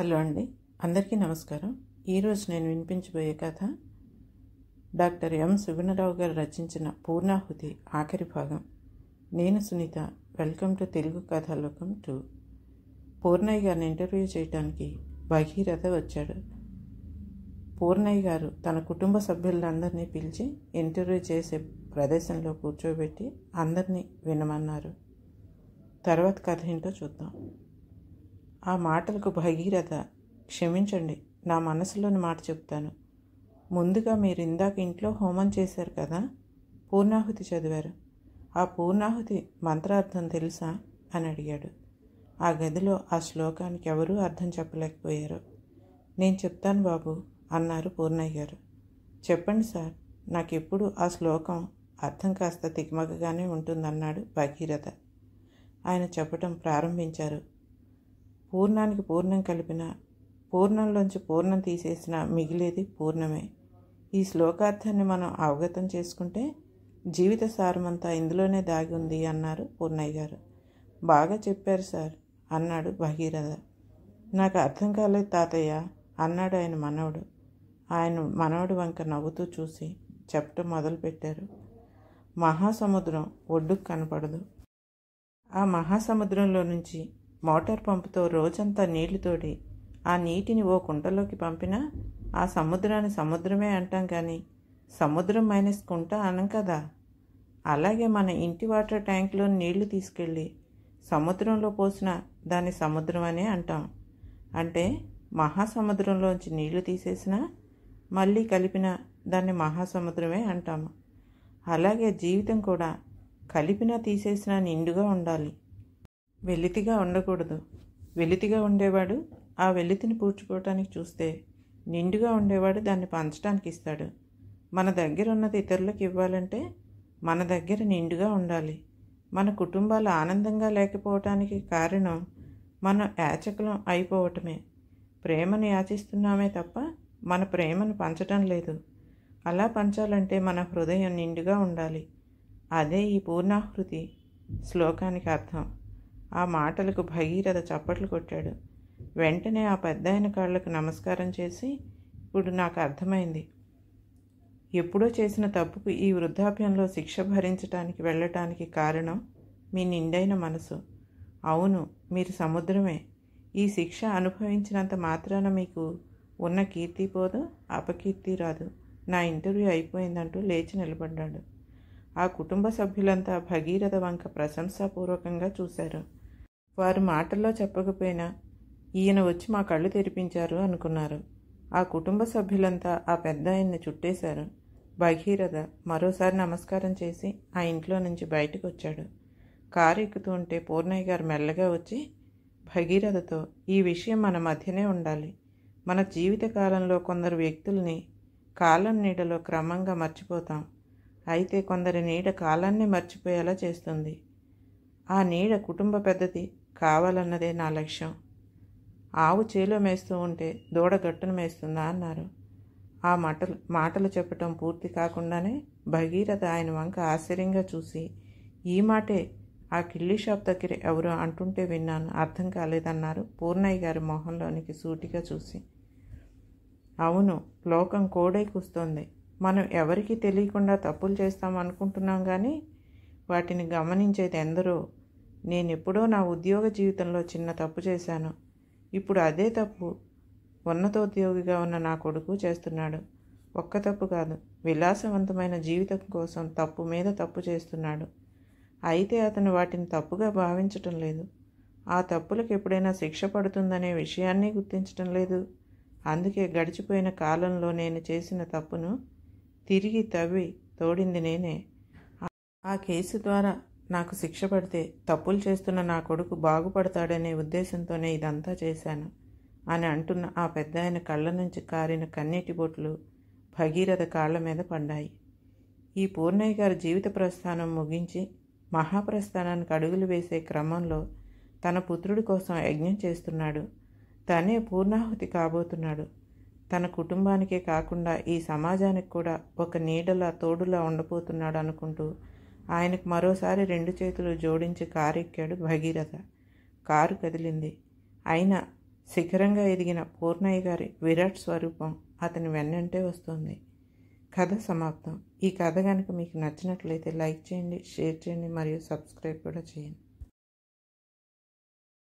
hello అండి అందరికీ నమస్కారం ఈరోజు నేను వినిపించబోయే కథ డాక్టర్ ఎం సుగుణరావు గారు రచించిన పూర్ణాహుతి ఆఖరి భాగం నేను సునీత వెల్కమ్ టు తెలుగు కథాలోకం టు పూర్ణయ్య గారిని ఇంటర్వ్యూ చేయడానికి భగీరథ వచ్చాడు పూర్ణయ్య గారు తన కుటుంబ సభ్యులందరినీ పిలిచి ఇంటర్వ్యూ చేసే ప్రదేశంలో కూర్చోబెట్టి అందరినీ వినమన్నారు తర్వాత కథ ఏంటో చూద్దాం ఆ మాటలకు భగీరథ క్షమించండి నా మనసులోని మాట చెప్తాను ముందుగా మీరు ఇందాక ఇంట్లో హోమం చేశారు కదా పూర్ణాహుతి చదివారు ఆ పూర్ణాహుతి మంత్రార్థం తెలుసా అని అడిగాడు ఆ గదిలో ఆ శ్లోకానికి ఎవరూ అర్థం చెప్పలేకపోయారు నేను చెప్తాను బాబు అన్నారు పూర్ణయ్య గారు చెప్పండి సార్ నాకెప్పుడు ఆ శ్లోకం అర్థం కాస్త తిగ్మగగానే ఉంటుందన్నాడు భగీరథ ఆయన చెప్పటం ప్రారంభించారు పూర్ణానికి పూర్ణం కలిపిన పూర్ణంలోంచి పూర్ణం తీసేసిన మిగిలేది పూర్ణమే ఈ శ్లోకార్థాన్ని మనం అవగతం చేసుకుంటే జీవిత సారమంతా ఇందులోనే దాగి ఉంది అన్నారు పూర్ణయ్య గారు బాగా చెప్పారు సార్ అన్నాడు భగీరథ నాకు అర్థం కాలేదు తాతయ్య అన్నాడు ఆయన మనవడు ఆయన మనవడు వంక నవ్వుతూ చూసి చెప్పటం మొదలుపెట్టారు మహాసముద్రం ఒడ్డుకు కనపడదు ఆ మహాసముద్రంలో నుంచి మోటార్ పంపుతో రోజంతా నీళ్లు తోడి ఆ నీటిని ఓ కుంటలోకి పంపినా ఆ సముద్రాన్ని సముద్రమే అంటాం కానీ సముద్రం మైనస్ కుంట అనం కదా అలాగే మన ఇంటి వాటర్ ట్యాంక్లో నీళ్లు తీసుకెళ్ళి సముద్రంలో పోసిన దాన్ని సముద్రం అనే అంటాం అంటే మహాసముద్రంలోంచి నీళ్లు తీసేసిన మళ్ళీ కలిపిన దాన్ని మహాసముద్రమే అంటాము అలాగే జీవితం కూడా కలిపినా తీసేసినా నిండుగా ఉండాలి వెలితిగా ఉండకూడదు వెలితిగా ఉండేవాడు ఆ వెలితిని పూడ్చుకోవటానికి చూస్తే నిండుగా ఉండేవాడు దాన్ని పంచడానికి ఇస్తాడు మన దగ్గర ఉన్నది ఇతరులకు ఇవ్వాలంటే మన దగ్గర నిండుగా ఉండాలి మన కుటుంబాలు ఆనందంగా లేకపోవటానికి కారణం మనం యాచకులం అయిపోవటమే ప్రేమను యాచిస్తున్నామే తప్ప మన ప్రేమను పంచటం లేదు అలా పంచాలంటే మన హృదయం నిండుగా ఉండాలి అదే ఈ పూర్ణాహృతి శ్లోకానికి అర్థం ఆ మాటలకు భగీరథ చప్పట్లు కొట్టాడు వెంటనే ఆ పెద్ద ఆయన కాళ్ళకు నమస్కారం చేసి ఇప్పుడు నాకు అర్థమైంది ఎప్పుడో చేసిన తప్పుకు ఈ వృద్ధాప్యంలో శిక్ష భరించటానికి వెళ్ళటానికి కారణం మీ నిండైన మనసు అవును మీరు సముద్రమే ఈ శిక్ష అనుభవించినంత మాత్రాన మీకు ఉన్న కీర్తి పోదు అపకీర్తి రాదు నా ఇంటర్వ్యూ అయిపోయిందంటూ లేచి నిలబడ్డాడు ఆ కుటుంబ సభ్యులంతా భగీరథ వంక ప్రశంసాపూర్వకంగా చూశారు వారు మాటల్లో చెప్పకపోయినా ఈయన వచ్చి మా కళ్ళు తెరిపించారు అనుకున్నారు ఆ కుటుంబ సభ్యులంతా ఆ పెద్ద ఆయన్ని చుట్టేశారు భగీరథ మరోసారి నమస్కారం చేసి ఆ ఇంట్లో నుంచి బయటకు వచ్చాడు కారు ఎక్కుతూ ఉంటే పూర్ణయ్య గారు మెల్లగా వచ్చి భగీరథతో ఈ విషయం మన మధ్యనే ఉండాలి మన జీవితకాలంలో కొందరు వ్యక్తుల్ని కాలం నీడలో క్రమంగా మర్చిపోతాం అయితే కొందరి నీడ కాలాన్ని మర్చిపోయేలా చేస్తుంది ఆ నీడ కుటుంబ పెద్దది కావాలన్నదే నా లక్ష్యం ఆవు చేలో మేస్తూ ఉంటే దూడ గట్టును మేస్తుందా అన్నారు ఆ మాటలు మాటలు చెప్పటం పూర్తి కాకుండానే భగీరథ ఆయన వంక ఆశ్చర్యంగా చూసి ఈ మాటే ఆ కిల్లీ షాప్ దగ్గర ఎవరో అంటుంటే విన్నాను అర్థం కాలేదన్నారు పూర్ణయ్య గారి మొహంలోనికి సూటిగా చూసి అవును లోకం కోడై కూస్తోంది మనం ఎవరికి తెలియకుండా తప్పులు చేస్తాం అనుకుంటున్నాం కానీ వాటిని గమనించేది ఎందరో నేను ఎప్పుడో నా ఉద్యోగ జీవితంలో చిన్న తప్పు చేశాను ఇప్పుడు అదే తప్పు ఉన్నతోద్యోగిగా ఉన్న నా కొడుకు చేస్తున్నాడు ఒక్క తప్పు కాదు విలాసవంతమైన జీవితం కోసం తప్పు మీద తప్పు చేస్తున్నాడు అయితే అతను వాటిని తప్పుగా భావించటం లేదు ఆ తప్పులకు ఎప్పుడైనా శిక్ష పడుతుందనే విషయాన్ని గుర్తించటం లేదు అందుకే గడిచిపోయిన కాలంలో నేను చేసిన తప్పును తిరిగి తవ్వి తోడింది నేనే ఆ కేసు ద్వారా నాకు శిక్ష పడితే తప్పులు చేస్తున్న నా కొడుకు బాగుపడతాడనే ఉద్దేశంతోనే ఇదంతా చేశాను అని అంటున్న ఆ పెద్ద ఆయన కళ్ళ నుంచి కారిన కన్నీటి బొట్లు భగీరథ కాళ్ళ మీద పడ్డాయి ఈ పూర్ణయ్య గారి జీవిత ప్రస్థానం ముగించి మహాప్రస్థానానికి అడుగులు వేసే క్రమంలో తన పుత్రుడి కోసం యజ్ఞం చేస్తున్నాడు తనే పూర్ణాహుతి కాబోతున్నాడు తన కుటుంబానికే కాకుండా ఈ సమాజానికి కూడా ఒక నీడలా తోడులా ఉండబోతున్నాడు అనుకుంటూ ఆయనకు మరోసారి రెండు చేతులు జోడించి కారెక్కాడు భగీరథ కారు కదిలింది అయినా శిఖరంగా ఎదిగిన పూర్ణయ్య గారి విరాట్ స్వరూపం అతని వెన్నంటే వస్తుంది కథ సమాప్తం ఈ కథ కనుక మీకు నచ్చినట్లయితే లైక్ చేయండి షేర్ చేయండి మరియు సబ్స్క్రైబ్ కూడా చేయండి